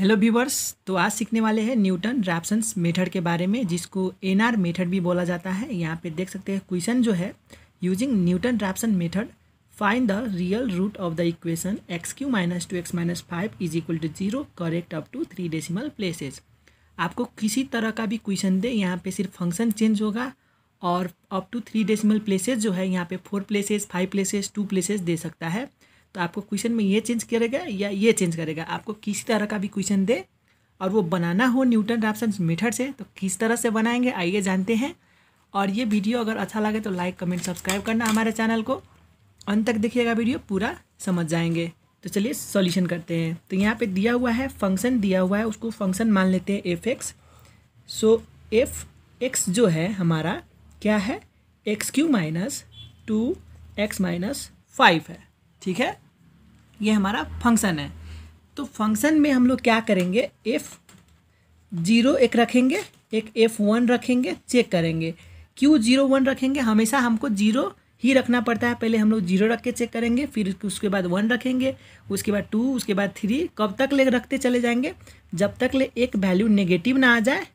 hello viewers तो आज सीखने वाले हैं न्यूटन रैपसन मेथड के बारे में जिसको एनआर मेथड भी बोला जाता है यहाँ पे देख सकते हैं क्वेश्चन जो है using Newton Raphson method find the real root of the equation x cube minus two x minus five is equal to zero correct up to three decimal places आपको किसी तरह का भी क्वेश्चन दे यहाँ पर सिर्फ फंक्शन चेंज होगा और up to three decimal places जो है यहाँ पे four places five places two places दे सकता है तो आपको क्वेश्चन में ये चेंज करेगा या ये चेंज करेगा आपको किसी तरह का भी क्वेश्चन दे और वो बनाना हो न्यूटन रैप्सन मेथड से तो किस तरह से बनाएंगे आइए जानते हैं और ये वीडियो अगर अच्छा लगे तो लाइक कमेंट सब्सक्राइब करना हमारे चैनल को अंत तक देखिएगा वीडियो पूरा समझ जाएंगे तो चलिए सॉल्यूशन करते हैं तो यहाँ पे दिया हुआ है फंक्शन दिया हुआ है उसको फंक्शन मान लेते हैं f x so f x जो है हमारा क्या है x cube minus two x minus five है ठीक है ये हमारा फंक्शन है तो फंक्शन में हम लोग क्या करेंगे एफ़ जीरो एक रखेंगे एक एफ़ वन रखेंगे चेक करेंगे क्यू जीरो वन रखेंगे हमेशा हमको जीरो ही रखना पड़ता है पहले हम लोग जीरो रख के चेक करेंगे फिर उसके बाद वन रखेंगे उसके बाद टू उसके बाद थ्री कब तक ले रखते चले जाएंगे जब तक ले एक वैल्यू नेगेटिव ना आ जाए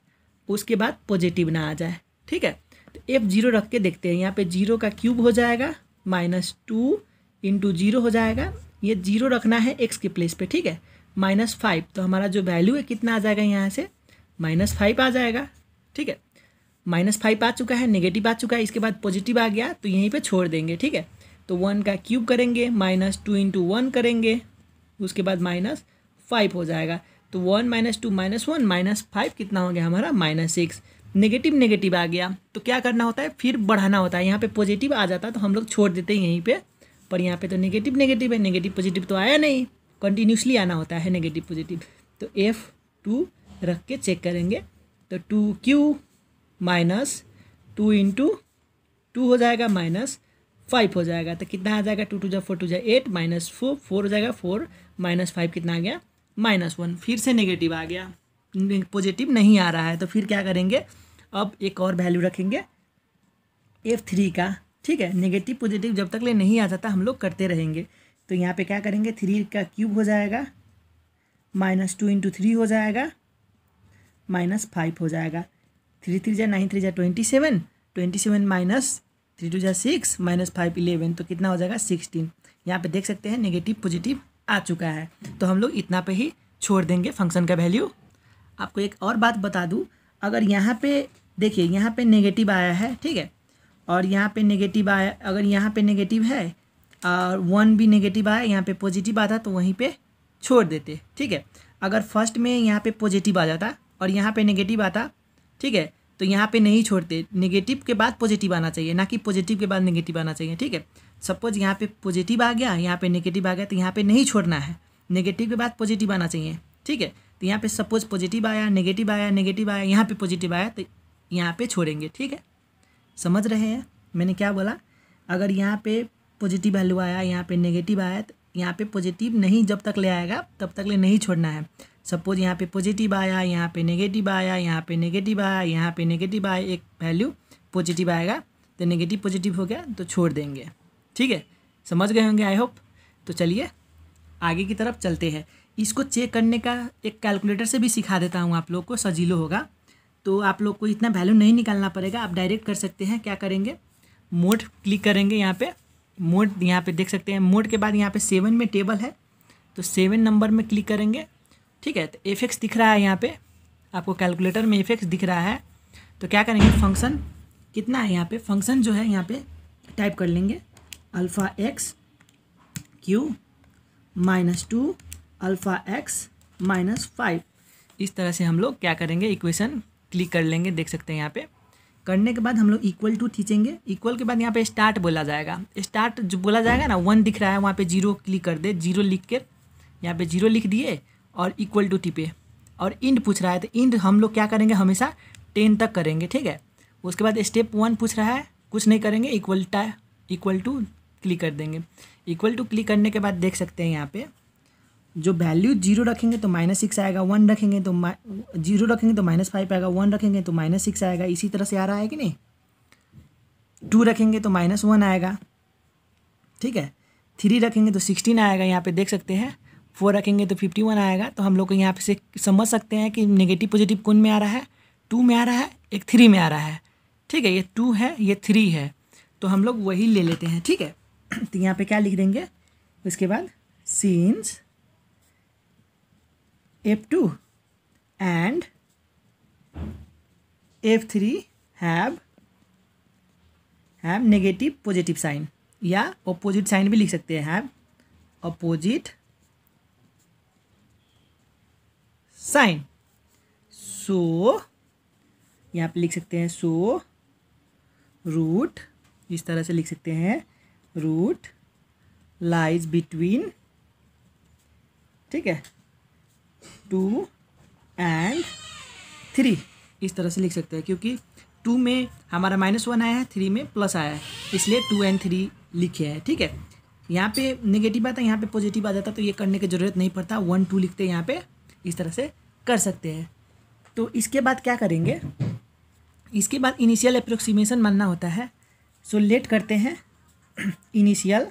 उसके बाद पॉजिटिव ना आ जाए ठीक है तो एफ जीरो रख के देखते हैं यहाँ पे जीरो का क्यूब हो जाएगा माइनस टू इंटू जीरो हो जाएगा ये जीरो रखना है एक्स के प्लेस पे ठीक है माइनस फाइव तो हमारा जो वैल्यू है कितना आ जाएगा यहाँ से माइनस फाइव आ जाएगा ठीक है माइनस फाइव आ चुका है नेगेटिव आ चुका है इसके बाद पॉजिटिव आ गया तो यहीं पे छोड़ देंगे ठीक है तो वन का क्यूब करेंगे माइनस टू इंटू वन करेंगे उसके बाद माइनस फाइव हो जाएगा तो one minus two minus one minus five कितना हो गया हमारा माइनस सिक्स नेगेटिव नेगेटिव आ गया तो क्या करना होता है फिर बढ़ाना होता है यहाँ पे पॉजिटिव आ जाता है तो हम लोग छोड़ देते हैं यहीं पे पर यहाँ पे तो नेगेटिव नेगेटिव है नेगेटिव पॉजिटिव तो आया नहीं कंटिन्यूसली आना होता है नेगेटिव पॉजिटिव तो एफ टू रख के चेक करेंगे तो two cube minus two into two हो जाएगा माइनस फाइव हो जाएगा तो कितना आ जाएगा टू टू जा फोर टू जा एट माइनस फोर फोर हो जाएगा फोर माइनस फाइव कितना आ गया माइनस वन फिर से नेगेटिव आ गया पॉजिटिव नहीं आ रहा है तो फिर क्या करेंगे अब एक और वैल्यू रखेंगे एफ थ्री का ठीक है नेगेटिव पॉजिटिव जब तक ले नहीं आ जाता हम लोग करते रहेंगे तो यहाँ पे क्या करेंगे थ्री का क्यूब हो जाएगा माइनस टू इंटू थ्री हो जाएगा माइनस फाइव हो जाएगा थ्री थ्री जा नाइन थ्री जा twenty seven twenty seven minus three two जा सिक्स माइनस फाइव इलेवन तो कितना हो जाएगा सिक्सटीन यहाँ पे देख सकते हैं नेगेटिव पॉजिटिव आ चुका है तो हम लोग इतना पे ही छोड़ देंगे फंक्शन का वैल्यू आपको एक और बात बता दूँ अगर यहाँ पर देखिए यहाँ पर नेगेटिव आया है ठीक है और यहाँ पे नेगेटिव आया अगर यहाँ पे नेगेटिव है और वन भी नेगेटिव आया यहाँ पे पॉजिटिव आता तो वहीं पे छोड़ देते ठीक है अगर फर्स्ट में यहाँ पे पॉजिटिव आ जाता और यहाँ पे नेगेटिव आता ठीक है तो यहाँ पे नहीं छोड़ते नेगेटिव के बाद पॉजिटिव आना चाहिए ना कि पॉजिटिव के बाद नेगेटिव आना चाहिए ठीक है सपोज यहाँ पर पॉजिटिव आ गया यहाँ पर नेगेटिव आ गया तो यहाँ पर नहीं छोड़ना है नेगेटिव के बाद पॉजिटिव आना चाहिए ठीक है तो यहाँ पर सपोज पॉजिटिव आया नेगेटिव आया नेगेटिव आया यहाँ पर पॉजिटिव आया तो यहाँ पर छोड़ेंगे ठीक है समझ रहे हैं मैंने क्या बोला अगर यहाँ पे पॉजिटिव वैल्यू आया यहाँ पे नेगेटिव आया तो यहाँ पे पॉजिटिव नहीं जब तक ले आएगा तब तक ले नहीं छोड़ना है सपोज यहाँ पे पॉजिटिव आया यहाँ पे नेगेटिव आया यहाँ पे नेगेटिव आया यहाँ पे नेगेटिव आया एक वैल्यू पॉजिटिव आएगा तो नेगेटिव पॉजिटिव हो गया तो छोड़ देंगे ठीक है समझ गए होंगे आई होप तो चलिए आगे की तरफ चलते हैं इसको चेक करने का एक कैलकुलेटर से भी सिखा देता हूँ आप लोग को सजीलो होगा तो आप लोग को इतना वैल्यू नहीं निकालना पड़ेगा आप डायरेक्ट कर सकते हैं क्या करेंगे मोड क्लिक करेंगे यहाँ पे मोड यहाँ पे देख सकते हैं मोड के बाद यहाँ पे सेवन में टेबल है तो सेवन नंबर में क्लिक करेंगे ठीक है तो एफ दिख रहा है यहाँ पे आपको कैलकुलेटर में एफ दिख रहा है तो क्या करेंगे फंक्शन कितना है यहाँ पे फंक्शन जो है यहाँ पे टाइप कर लेंगे alpha x cube minus two alpha x minus five इस तरह से हम लोग क्या करेंगे इक्वेशन क्लिक कर लेंगे देख सकते हैं यहाँ पे करने के बाद हम लोग इक्वल टू खींचेंगे इक्वल के बाद यहाँ पे स्टार्ट बोला जाएगा स्टार्ट जो बोला जाएगा ना वन दिख रहा है वहाँ पे जीरो क्लिक कर दे जीरो लिख कर यहाँ पे जीरो लिख दिए और इक्वल टू टिपे और इंड पूछ रहा है तो इंड हम लोग क्या करेंगे हमेशा टेन तक करेंगे ठीक है उसके बाद स्टेप वन पूछ रहा है कुछ नहीं करेंगे इक्वल टा इक्वल टू क्लिक कर देंगे इक्वल टू क्लिक करने के बाद देख सकते हैं यहाँ पर जो वैल्यू जीरो रखेंगे तो माइनस सिक्स आएगा वन रखेंगे तो जीरो रखेंगे तो माइनस फाइव आएगा वन रखेंगे तो माइनस सिक्स आएगा इसी तरह से आ रहा है कि नहीं टू रखेंगे तो माइनस वन आएगा ठीक है थ्री रखेंगे तो सिक्सटीन आएगा यहाँ पे देख सकते हैं फोर रखेंगे तो फिफ्टी वन आएगा तो हम लोग को यहाँ पे से समझ सकते हैं कि नेगेटिव पॉजिटिव कौन में आ रहा है टू में आ रहा है एक थ्री में आ रहा है ठीक है ये टू है ये थ्री है तो हम लोग वही ले लेते हैं ठीक है तो यहाँ पर क्या लिख देंगे उसके बाद since F2 and F3 have have negative positive sign या अपोजिट साइन भी लिख सकते हैं have अपोजिट साइन सो यहाँ पर लिख सकते हैं सो रूट इस तरह से लिख सकते हैं रूट लाइज बिटवीन ठीक है टू एंड थ्री इस तरह से लिख सकते हैं क्योंकि टू में हमारा माइनस वन आया है थ्री में प्लस आया है इसलिए टू एंड थ्री लिखे हैं ठीक है यहाँ पे नेगेटिव आता है यहाँ पे पॉजिटिव आ जाता तो ये करने की ज़रूरत नहीं पड़ता वन टू लिखते यहाँ पे इस तरह से कर सकते हैं तो इसके बाद क्या करेंगे इसके बाद इनिशियल अप्रोक्सीमेशन मानना होता है सो so, लेट करते हैं इनिशियल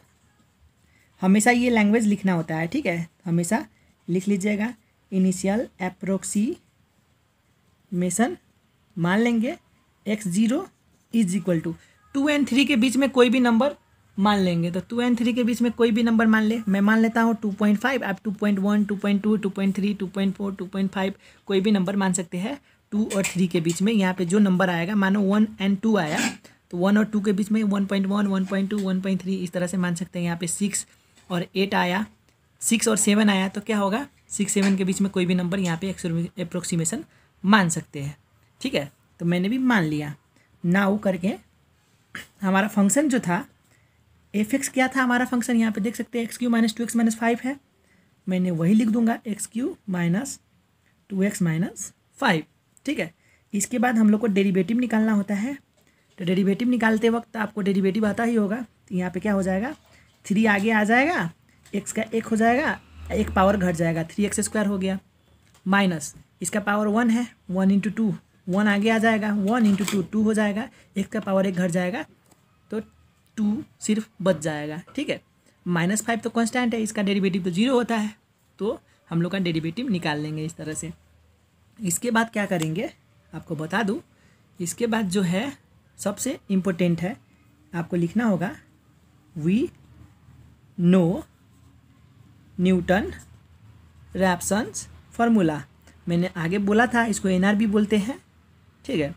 हमेशा ये लैंग्वेज लिखना होता है ठीक है हमेशा लिख लीजिएगा इनिशियल अप्रोक्सीमेशन मान लेंगे x zero is equal to two and three के बीच में कोई भी नंबर मान लेंगे तो टू एंड थ्री के बीच में कोई भी नंबर मान ले मैं मान लेता हूँ टू पॉइंट फाइव आप two point one two point two two point three two point four two point five कोई भी नंबर मान सकते हैं टू और थ्री के बीच में यहाँ पे जो नंबर आएगा मानो वन एंड टू आया तो वन और टू के बीच में one point one one point two one point three इस तरह से मान सकते हैं यहाँ पे सिक्स और एट आया सिक्स और सेवन आया तो क्या होगा सिक्स सेवन के बीच में कोई भी नंबर यहाँ पे अप्रोक्सीमेशन मान सकते हैं ठीक है तो मैंने भी मान लिया नाउ करके हमारा फंक्शन जो था एफ एक्स क्या था हमारा फंक्शन यहाँ पे देख सकते हैं x cube minus two x minus five है मैंने वही लिख दूंगा x cube minus two x minus five ठीक है इसके बाद हम लोग को डेरीवेटिव निकालना होता है तो डेरीवेटिव निकालते वक्त आपको डेरीवेटिव आता ही होगा तो यहाँ पर क्या हो जाएगा थ्री आगे आ जाएगा एक्स का एक हो जाएगा एक पावर घट जाएगा थ्री एक्स स्क्वायर हो गया माइनस इसका पावर वन है वन इंटू टू वन आगे आ जाएगा वन इंटू टू टू हो जाएगा एक का पावर एक घट जाएगा तो टू सिर्फ बच जाएगा ठीक है माइनस फाइव तो कॉन्स्टेंट है इसका डेरिवेटिव तो जीरो होता है तो हम लोग का डेरिवेटिव निकाल लेंगे इस तरह से इसके बाद क्या करेंगे आपको बता दूँ इसके बाद जो है सबसे इम्पोर्टेंट है आपको लिखना होगा we know Newton Raphson's formula मैंने आगे बोला था इसको एन भी बोलते हैं ठीक है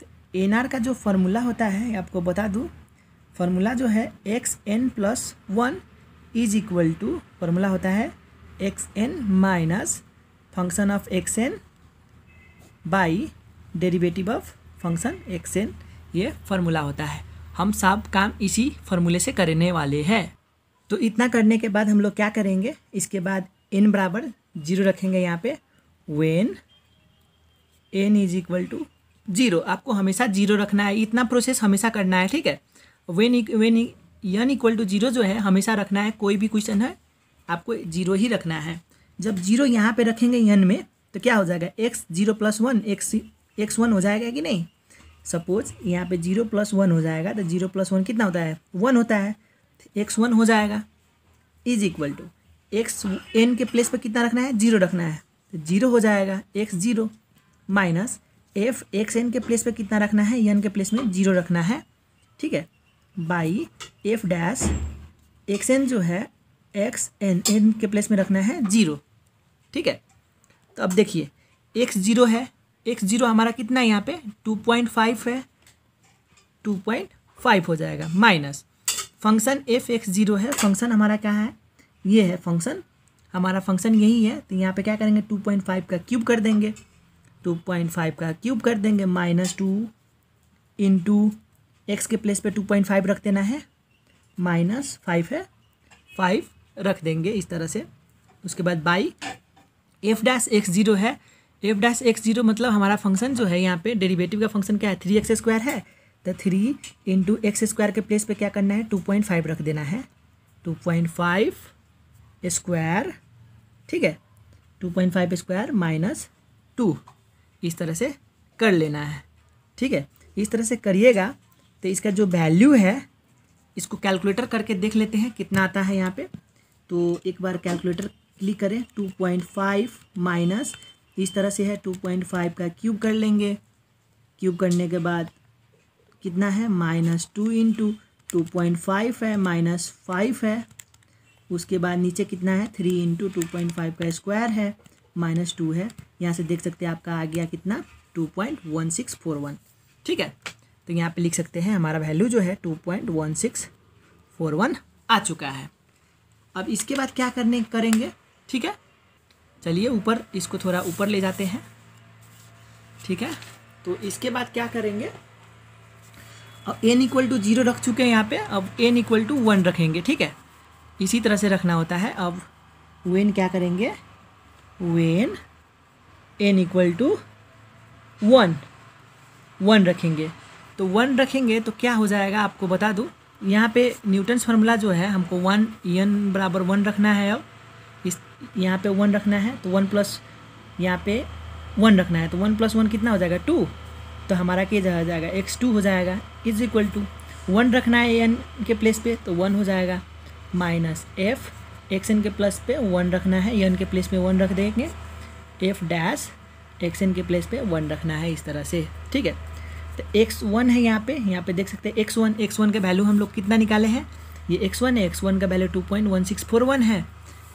तो एन का जो फार्मूला होता है आपको बता दूँ फार्मूला जो है x n plus one is equal to formula होता है x n minus function of x n by derivative of function x n ये फार्मूला होता है हम सब काम इसी फार्मूले से करने वाले हैं तो इतना करने के बाद हम लोग क्या करेंगे इसके बाद एन बराबर जीरो रखेंगे यहाँ पे when n is equal to zero आपको हमेशा जीरो रखना है इतना प्रोसेस हमेशा करना है ठीक है when when n equal to zero जो है हमेशा रखना है कोई भी क्वेश्चन है आपको जीरो ही रखना है जब जीरो यहाँ पे रखेंगे यन में तो क्या हो जाएगा x zero plus one x x one हो जाएगा कि नहीं सपोज यहाँ पे जीरो प्लस वन हो जाएगा तो जीरो प्लस वन कितना होता है वन होता है एक्स वन हो जाएगा is equal to x n के प्लेस पर कितना रखना है जीरो रखना है तो जीरो हो जाएगा x zero minus f x n के प्लेस पर कितना रखना है एन के प्लेस में जीरो रखना है ठीक है by f dash x n जो है एक्स एन एन के प्लेस में रखना है जीरो ठीक है तो अब देखिए एक्स जीरो है एक्स जीरो हमारा कितना है यहाँ पे टू पॉइंट फाइव है टू पॉइंट फाइव हो जाएगा minus function f x zero है फंक्शन हमारा क्या है ये है फंक्शन हमारा फंक्शन यही है तो यहाँ पे क्या करेंगे टू पॉइंट फाइव का क्यूब कर देंगे टू पॉइंट फाइव का क्यूब कर देंगे minus two in two x के प्लेस पे टू पॉइंट फाइव रख देना है माइनस फाइव है फाइव रख देंगे इस तरह से उसके बाद by f dash x zero है एफ डैश एक्स जीरो मतलब हमारा फंक्शन जो है यहाँ पे डेरिवेटिव का फंक्शन क्या है थ्री एक्स स्क्वायर है तो थ्री इंटू एक्स स्क्वायर के प्लेस पे क्या करना है टू पॉइंट फाइव रख देना है टू पॉइंट फाइव स्क्वायर ठीक है two point five square minus two इस तरह से कर लेना है ठीक है इस तरह से करिएगा तो इसका जो वैल्यू है इसको कैलकुलेटर करके देख लेते हैं कितना आता है यहाँ पे तो एक बार कैलकुलेटर क्लिक करें टू पॉइंट फाइव माइनस इस तरह से है टू पॉइंट फाइव का क्यूब कर लेंगे क्यूब करने के बाद कितना है minus two into two point five है माइनस फाइव है उसके बाद नीचे कितना है three into two point five का स्क्वायर है माइनस टू है यहाँ से देख सकते हैं आपका आ गया कितना two point one six four one ठीक है तो यहाँ पे लिख सकते हैं हमारा वैल्यू जो है two point one six four one आ चुका है अब इसके बाद क्या करने करेंगे ठीक है चलिए ऊपर इसको थोड़ा ऊपर ले जाते हैं ठीक है तो इसके बाद क्या करेंगे एन इक्वल टू जीरो रख चुके हैं यहाँ पे अब एन इक्वल टू वन रखेंगे ठीक है इसी तरह से रखना होता है अब वेन क्या करेंगे when n equal to one one रखेंगे तो वन रखेंगे तो क्या हो जाएगा आपको बता दूँ यहाँ पे न्यूटन्स फार्मूला जो है हमको वन एन बराबर वन रखना है अब इस यहाँ पे वन रखना है तो वन प्लस यहाँ पे वन रखना है तो वन प्लस वन कितना हो जाएगा टू तो हमारा के हो जाएगा एक्स टू तो हो जाएगा इज इक्वल टू वन रखना है एन के प्लेस पे तो वन हो जाएगा माइनस एफ एक्स एन के प्लस पे वन रखना है एन के प्लेस पे वन रख देंगे एफ डैश एक्स एन के प्लेस पे वन रखना है इस तरह से ठीक है तो एक्स वन है यहाँ पे यहाँ पे देख सकते हैं एक्स वन एक्स वन का वैल्यू हम लोग कितना निकाले हैं ये एक्स वन है एक्स वन का value two point one six four one है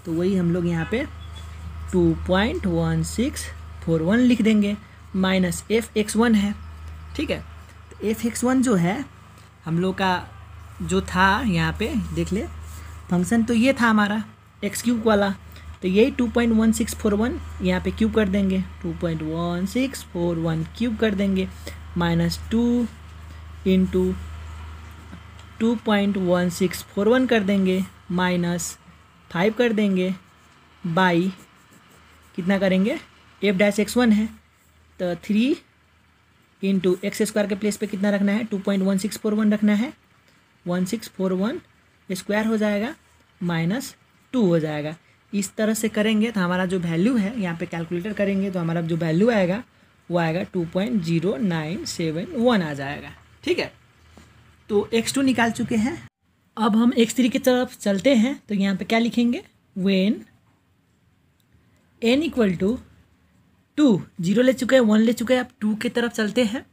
तो वही हम लोग यहाँ पे two point one six four one लिख देंगे माइनस एफ एक्स वन है ठीक है तो एफ एक्स वन जो है हम लोग का जो था यहाँ पे देख ले फंक्शन तो ये था हमारा एक्स क्यूब वाला तो यही two point one six four one यहाँ पे क्यूब कर देंगे two point one six four one cube कर देंगे minus two into two point one six four one कर देंगे माइनस फाइव कर देंगे बाई कितना करेंगे एफ डैश एक्स वन है तो थ्री इंटू एक्स स्क्वायर के प्लेस पे कितना रखना है two point one six four one रखना है one six four one square हो जाएगा माइनस टू हो जाएगा इस तरह से करेंगे तो हमारा जो वैल्यू है यहाँ पे कैलकुलेटर करेंगे तो हमारा जो वैल्यू आएगा वो आएगा two point zero nine seven one आ जाएगा ठीक है तो एक्स टू निकाल चुके हैं अब हम एक्स थ्री की तरफ चलते हैं तो यहाँ पे क्या लिखेंगे when n equal to two zero ले चुके हैं वन ले चुके हैं आप टू की तरफ चलते हैं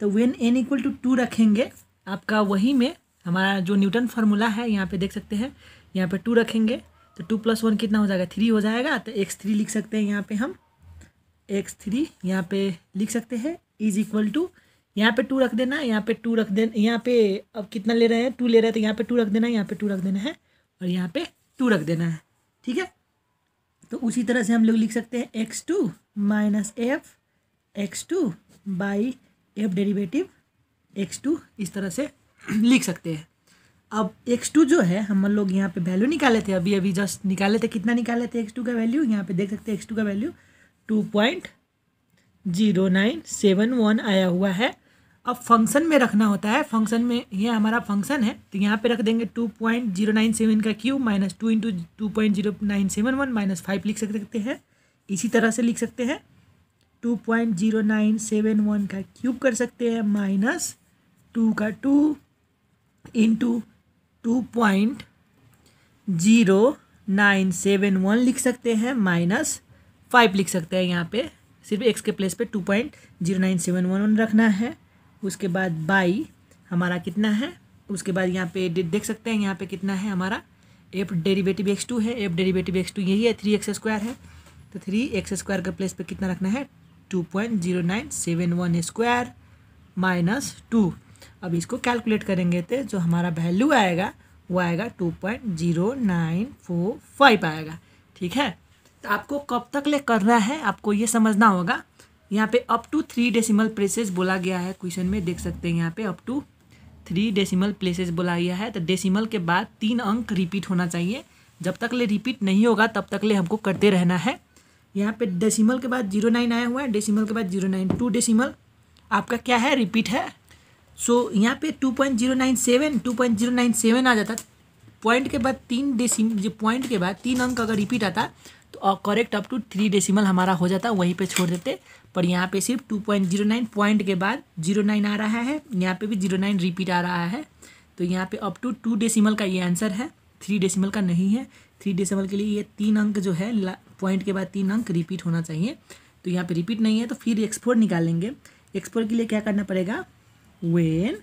तो when n equal to two रखेंगे आपका वही में हमारा जो न्यूटन फार्मूला है यहाँ पे देख सकते हैं यहाँ पे टू रखेंगे तो टू प्लस वन कितना हो जाएगा थ्री हो जाएगा तो एक्स थ्री लिख सकते हैं यहाँ पे हम एक्स थ्री यहाँ पे लिख सकते हैं इज इक्वल टू यहाँ पे टू रख देना यहाँ पे टू रख देना यहाँ पे अब कितना ले रहे हैं टू ले रहे हैं तो यहाँ पे टू रख देना यहाँ पे टू रख देना है और यहाँ पे टू रख देना है ठीक है तो उसी तरह से हम लोग लिख सकते हैं x two minus f x two by f derivative x two इस तरह से लिख सकते हैं अब एक्स टू जो है हम लोग यहाँ पे वैल्यू निकाले थे अभी अभी जस्ट निकाले थे कितना निकाले थे एक्स टू का वैल्यू यहाँ पे देख सकते हैं एक्स टू का value two point zero nine seven one आया हुआ है अब फंक्शन में रखना होता है फंक्शन में ये हमारा फंक्शन है तो यहाँ पे रख देंगे two point zero nine seven का cube minus two into two point zero nine seven one minus five लिख सकते हैं इसी तरह से लिख सकते हैं two point zero nine seven one का क्यूब कर सकते हैं माइनस टू का two into two point zero nine seven one लिख सकते हैं माइनस फाइव लिख सकते हैं यहाँ पे सिर्फ एक्स के प्लेस पे two point zero nine seven one one रखना है उसके बाद बाई हमारा कितना है उसके बाद यहाँ पे देख सकते हैं यहाँ पे कितना है हमारा एफ डेरिवेटिव एक्स टू है एफ डेरिवेटिव एक्स टू यही है थ्री एक्स स्क्वायर है तो थ्री एक्स स्क्वायर का प्लेस पे कितना रखना है two point zero nine seven one square minus two अब इसको कैलकुलेट करेंगे तो जो हमारा वैल्यू आएगा वो आएगा two point zero nine four five आएगा ठीक है तो आपको कब तक ले करना है आपको ये समझना होगा यहाँ पे up to three decimal places बोला गया है क्वेश्चन में देख सकते हैं यहाँ पे up to three decimal places बोला गया है तो डेसिमल के बाद तीन अंक रिपीट होना चाहिए जब तक ले रिपीट नहीं होगा तब तक ले हमको करते रहना है यहाँ पे डेसिमल के बाद जीरो नाइन आया हुआ है डेसिमल के बाद जीरो नाइन टू डेसीमल आपका क्या है रिपीट है सो so, यहाँ पे two point zero nine seven two point zero nine seven आ जाता पॉइंट के बाद तीन डेसिम जो पॉइंट के बाद तीन अंक अगर रिपीट आता तो correct up to three decimal हमारा हो जाता वहीं पर छोड़ देते पर यहाँ पे सिर्फ two point zero nine point के बाद जीरो नाइन आ रहा है यहाँ पे भी जीरो नाइन रिपीट आ रहा है तो यहाँ पे अप टू टू डेसिमल का ये आंसर है थ्री डेसिमल का नहीं है थ्री डेसिमल के लिए ये तीन अंक जो है पॉइंट के बाद तीन अंक रिपीट होना चाहिए तो यहाँ पे रिपीट नहीं है तो फिर एक्सपोर्ट निकालेंगे एक्सपोर्ट के लिए क्या करना पड़ेगा when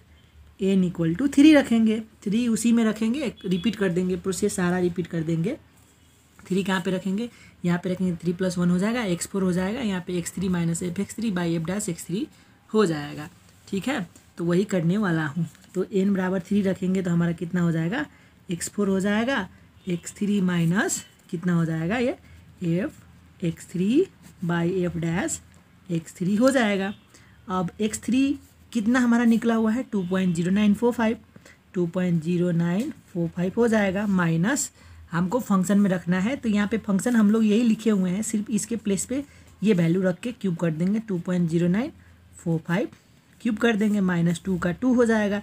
n equal to three रखेंगे थ्री उसी में रखेंगे रिपीट कर देंगे प्रोसेस सारा रिपीट कर देंगे थ्री कहाँ पे रखेंगे यहाँ पे रखेंगे थ्री प्लस वन हो जाएगा एक्स फोर हो जाएगा यहाँ पे x three minus f x three by f dash x three हो जाएगा ठीक है तो वही करने वाला हूँ तो एन बराबर थ्री रखेंगे तो हमारा कितना हो जाएगा एक्स फोर हो जाएगा एक्स थ्री माइनस कितना हो जाएगा ये f x three by f dash x three हो जाएगा अब एक्स थ्री कितना हमारा निकला हुआ है two point zero nine four five two point zero nine four five हो जाएगा माइनस हमको फंक्शन में रखना है तो यहाँ पे फंक्शन हम लोग यही लिखे हुए हैं सिर्फ इसके प्लेस पे ये वैल्यू रख के क्यूब कर देंगे two point zero nine four five cube कर देंगे माइनस टू का टू हो जाएगा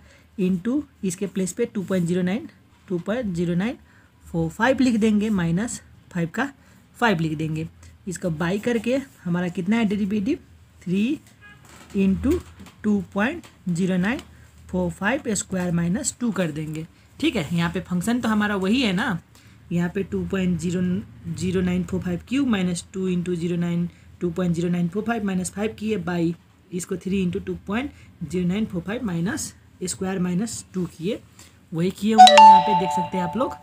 इन टू इसके प्लेस पे two point zero nine two point zero nine four five लिख देंगे माइनस फाइव का फाइव लिख देंगे इसको बाई करके हमारा कितना है derivative three into two point zero nine four five square minus two कर देंगे ठीक है यहाँ पे फंक्शन तो हमारा वही है ना यहाँ पे two point zero zero nine four five cube minus two into zero nine two point zero nine four five minus five की है बाई इसको three into two point zero nine four five minus square minus two किए वही किए हुए यहाँ पे देख सकते हैं आप लोग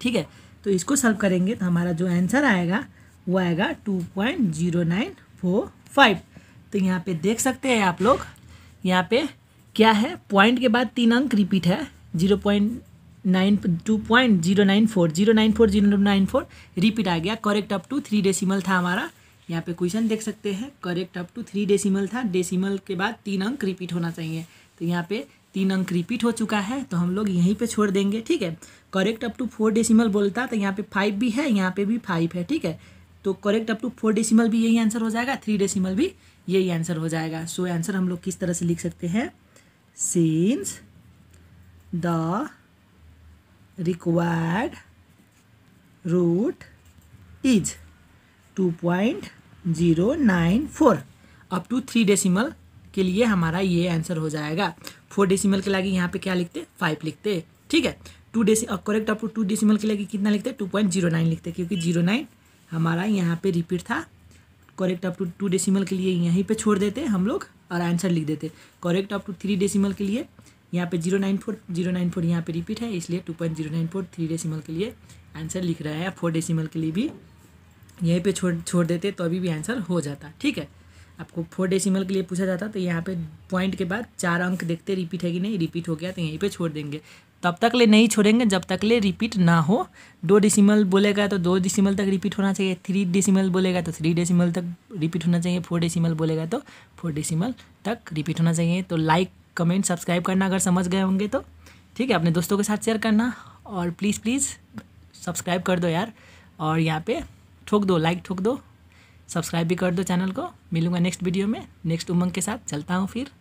ठीक है तो इसको सॉल्व करेंगे तो हमारा जो आंसर आएगा वो आएगा two point zero nine four five तो यहाँ पे देख सकते हैं आप लोग यहाँ पे क्या है पॉइंट के बाद तीन अंक रिपीट है zero point nine two point zero nine four zero nine four zero nine four repeat आ गया correct up to three decimal था हमारा यहाँ पे क्वेश्चन देख सकते हैं correct up to three decimal था डेसिमल के बाद तीन अंक रिपीट होना चाहिए तो यहाँ पे तीन अंक रिपीट हो चुका है तो हम लोग यहीं पे छोड़ देंगे ठीक है correct up to four decimal बोलता तो यहाँ पे फाइव भी है यहाँ पे भी फाइव है ठीक है तो correct up to four decimal भी यही आंसर हो जाएगा थ्री डेसिमल भी यही आंसर हो जाएगा सो so, आंसर हम लोग किस तरह से लिख सकते हैं since the required root is 2.094 up to three decimal के लिए हमारा ये आंसर हो जाएगा फोर डेसिमल के लगे यहाँ पे क्या लिखते फाइव लिखते ठीक है two deci correct up to two decimal के लिए कितना लिखते टू पॉइंट जीरो नाइन लिखते क्योंकि जीरो नाइन हमारा यहाँ पे रिपीट था correct up to two decimal के लिए यहीं पे छोड़ देते हम लोग और आंसर लिख देते correct up to three decimal के लिए यहाँ पे zero nine four zero nine four यहाँ पर रिपीट है इसलिए two point zero nine four three decimal के लिए आंसर लिख रहा है या फोर डेसिमल के लिए भी यहीं पे छोड़ छोड़ देते तो अभी भी आंसर हो जाता ठीक है आपको फोर डेसिमल के लिए पूछा जाता तो यहाँ पे पॉइंट के बाद चार अंक देखते रिपीट है कि नहीं रिपीट हो गया तो यहीं पे छोड़ देंगे तब तक ले नहीं छोड़ेंगे जब तक ले रिपीट ना हो दो डेसिमल बोलेगा तो दो डेसिमल तक रिपीट होना चाहिए थ्री डेसिमल बोलेगा तो थ्री डेसिमल तक रिपीट होना चाहिए फोर डेसिमल बोलेगा तो फोर डेसिमल तक रिपीट होना चाहिए तो लाइक कमेंट सब्सक्राइब करना अगर समझ गए होंगे तो ठीक है अपने दोस्तों के साथ शेयर करना और प्लीज़ प्लीज़ सब्सक्राइब कर दो यार और यहाँ पे ठोक दो लाइक ठोक दो सब्सक्राइब भी कर दो चैनल को मिलूँगा नेक्स्ट वीडियो में नेक्स्ट उमंग के साथ चलता हूँ फिर